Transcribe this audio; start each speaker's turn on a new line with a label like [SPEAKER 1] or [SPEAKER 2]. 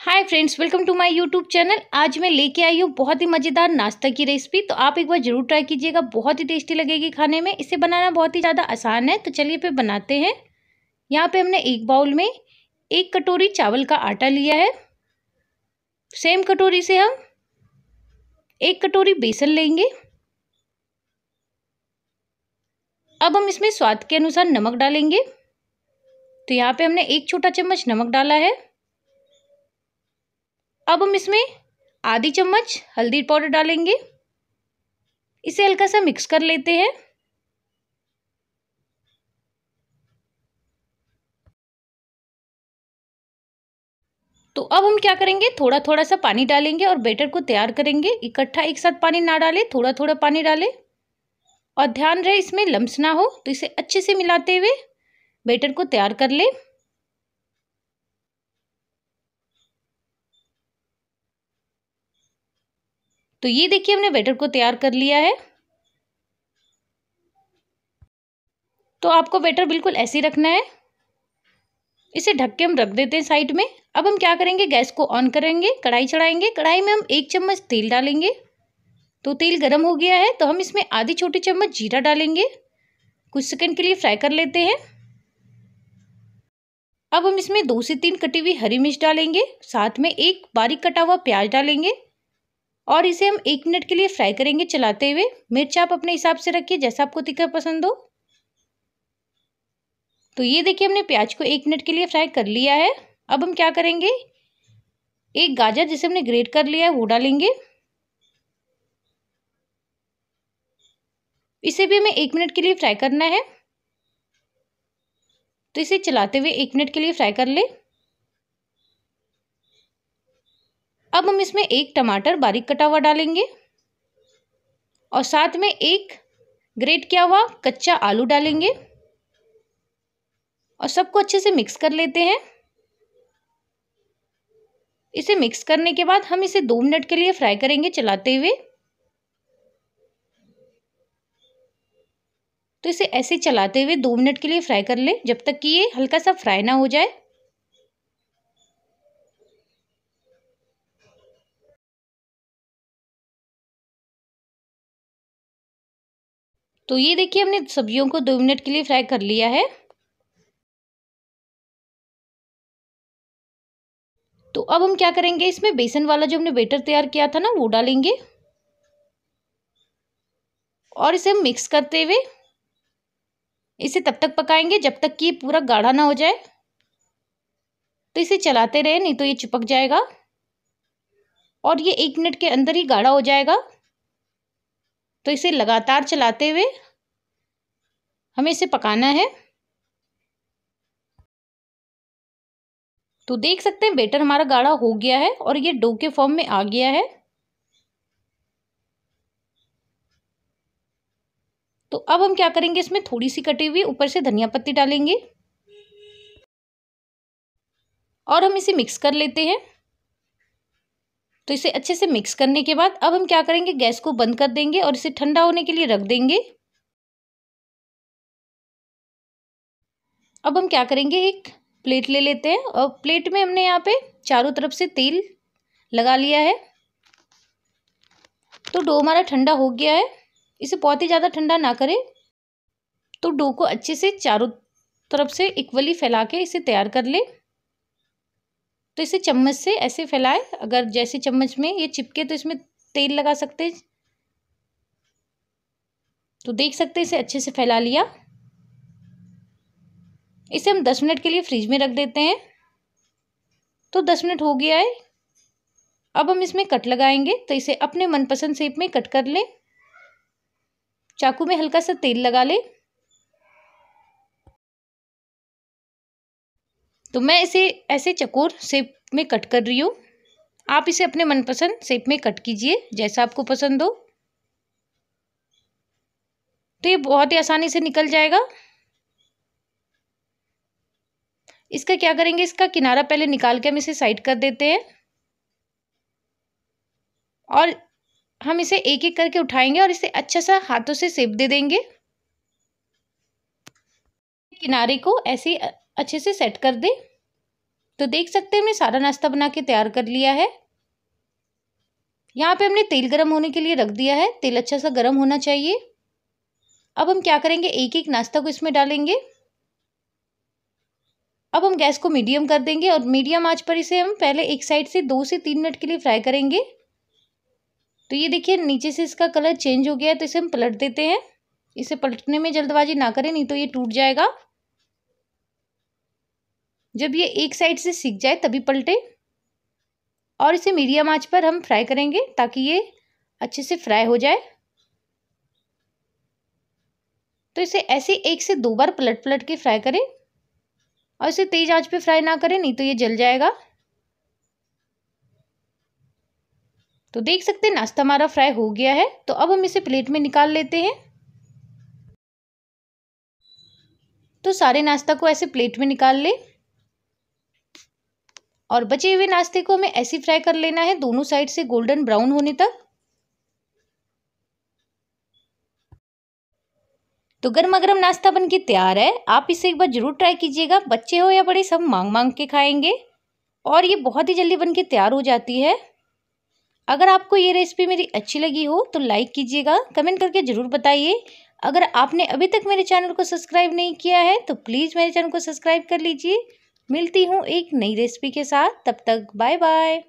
[SPEAKER 1] hi friends welcome to my YouTube channel आज मैं लेके आई हूँ बहुत ही मज़ेदार नाश्ता की रेसिपी तो आप एक बार ज़रूर ट्राई कीजिएगा बहुत ही टेस्टी लगेगी खाने में इसे बनाना बहुत ही ज़्यादा आसान है तो चलिए फिर बनाते हैं यहाँ पे हमने एक बाउल में एक कटोरी चावल का आटा लिया है सेम कटोरी से हम एक कटोरी बेसन लेंगे अब हम इसमें स्वाद के अनुसार नमक डालेंगे तो यहाँ पर हमने एक छोटा चम्मच नमक डाला है अब हम इसमें आधी चम्मच हल्दी पाउडर डालेंगे इसे हल्का सा मिक्स कर लेते हैं तो अब हम क्या करेंगे थोड़ा थोड़ा सा पानी डालेंगे और बैटर को तैयार करेंगे इकट्ठा एक साथ पानी ना डालें थोड़ा थोड़ा पानी डालें और ध्यान रहे इसमें लम्स ना हो तो इसे अच्छे से मिलाते हुए बैटर को तैयार कर लें तो ये देखिए हमने बैटर को तैयार कर लिया है तो आपको बैटर बिल्कुल ऐसे रखना है इसे ढक के हम रख देते हैं साइड में अब हम क्या करेंगे गैस को ऑन करेंगे कढ़ाई चढ़ाएंगे कढ़ाई में हम एक चम्मच तेल डालेंगे तो तेल गर्म हो गया है तो हम इसमें आधी छोटी चम्मच जीरा डालेंगे कुछ सेकंड के लिए फ्राई कर लेते हैं अब हम इसमें दो से तीन कटी हुई हरी मिर्च डालेंगे साथ में एक बारीक कटा हुआ प्याज डालेंगे और इसे हम एक मिनट के लिए फ्राई करेंगे चलाते हुए मिर्च आप अपने हिसाब से रखिए जैसा आपको तीखा पसंद हो तो ये देखिए हमने प्याज को एक मिनट के लिए फ्राई कर लिया है अब हम क्या करेंगे एक गाजर जिसे हमने ग्रेट कर लिया है वो डालेंगे इसे भी हमें एक मिनट के लिए फ्राई करना है तो इसे चलाते हुए एक मिनट के लिए फ्राई कर ले अब हम इसमें एक टमाटर बारीक कटा हुआ डालेंगे और साथ में एक ग्रेट किया हुआ कच्चा आलू डालेंगे और सबको अच्छे से मिक्स कर लेते हैं इसे मिक्स करने के बाद हम इसे दो मिनट के लिए फ्राई करेंगे चलाते हुए तो इसे ऐसे चलाते हुए दो मिनट के लिए फ्राई कर ले जब तक कि ये हल्का सा फ्राई ना हो जाए तो ये देखिए हमने सब्जियों को दो मिनट के लिए फ्राई कर लिया है तो अब हम क्या करेंगे इसमें बेसन वाला जो हमने बेटर तैयार किया था ना वो डालेंगे और इसे हम मिक्स करते हुए इसे तब तक पकाएंगे जब तक कि ये पूरा गाढ़ा ना हो जाए तो इसे चलाते रहे नहीं तो ये चिपक जाएगा और ये एक मिनट के अंदर ही गाढ़ा हो जाएगा तो इसे लगातार चलाते हुए हमें इसे पकाना है तो देख सकते हैं बेटर हमारा गाढ़ा हो गया है और ये डो के फॉर्म में आ गया है तो अब हम क्या करेंगे इसमें थोड़ी सी कटी हुई ऊपर से धनिया पत्ती डालेंगे और हम इसे मिक्स कर लेते हैं तो इसे अच्छे से मिक्स करने के बाद अब हम क्या करेंगे गैस को बंद कर देंगे और इसे ठंडा होने के लिए रख देंगे अब हम क्या करेंगे एक प्लेट ले लेते हैं और प्लेट में हमने यहाँ पे चारों तरफ से तेल लगा लिया है तो डो हमारा ठंडा हो गया है इसे बहुत ही ज़्यादा ठंडा ना करें तो डो को अच्छे से चारों तरफ से इक्वली फैला के इसे तैयार कर लें तो इसे चम्मच से ऐसे फैलाएं अगर जैसे चम्मच में ये चिपके तो इसमें तेल लगा सकते हैं तो देख सकते हैं इसे अच्छे से फैला लिया इसे हम दस मिनट के लिए फ्रिज में रख देते हैं तो दस मिनट हो गया है अब हम इसमें कट लगाएंगे तो इसे अपने मनपसंद शेप में कट कर लें चाकू में हल्का सा तेल लगा लें तो मैं इसे ऐसे चकोर शेप में कट कर रही हूँ आप इसे अपने मनपसंद शेप में कट कीजिए जैसा आपको पसंद हो तो ये बहुत ही आसानी से निकल जाएगा इसका क्या करेंगे इसका किनारा पहले निकाल के हम इसे साइड कर देते हैं और हम इसे एक एक करके उठाएंगे और इसे अच्छा सा हाथों से सेप दे देंगे किनारे को ऐसे अच्छे से सेट कर दें तो देख सकते हैं हमने सारा नाश्ता बना के तैयार कर लिया है यहाँ पे हमने तेल गरम होने के लिए रख दिया है तेल अच्छा सा गरम होना चाहिए अब हम क्या करेंगे एक एक नाश्ता को इसमें डालेंगे अब हम गैस को मीडियम कर देंगे और मीडियम आँच पर इसे हम पहले एक साइड से दो से तीन मिनट के लिए फ्राई करेंगे तो ये देखिए नीचे से इसका कलर चेंज हो गया है तो इसे हम पलट देते हैं इसे पलटने में जल्दबाजी ना करें नहीं तो ये टूट जाएगा जब ये एक साइड से सीख जाए तभी पलटे और इसे मीडियम आंच पर हम फ्राई करेंगे ताकि ये अच्छे से फ्राई हो जाए तो इसे ऐसे एक से दो बार पलट पलट के फ्राई करें और इसे तेज आंच पे फ्राई ना करें नहीं तो ये जल जाएगा तो देख सकते हैं नाश्ता हमारा फ्राई हो गया है तो अब हम इसे प्लेट में निकाल लेते हैं तो सारे नाश्ता को ऐसे प्लेट में निकाल लें और बचे हुए नाश्ते को हमें ऐसे फ्राई कर लेना है दोनों साइड से गोल्डन ब्राउन होने तक तो गर्मा गर्म नाश्ता बन के तैयार है आप इसे एक बार जरूर ट्राई कीजिएगा बच्चे हो या बड़े सब मांग मांग के खाएंगे और ये बहुत ही जल्दी बन के तैयार हो जाती है अगर आपको ये रेसिपी मेरी अच्छी लगी हो तो लाइक कीजिएगा कमेंट करके ज़रूर बताइए अगर आपने अभी तक मेरे चैनल को सब्सक्राइब नहीं किया है तो प्लीज़ मेरे चैनल को सब्सक्राइब कर लीजिए मिलती हूँ एक नई रेसिपी के साथ तब तक बाय बाय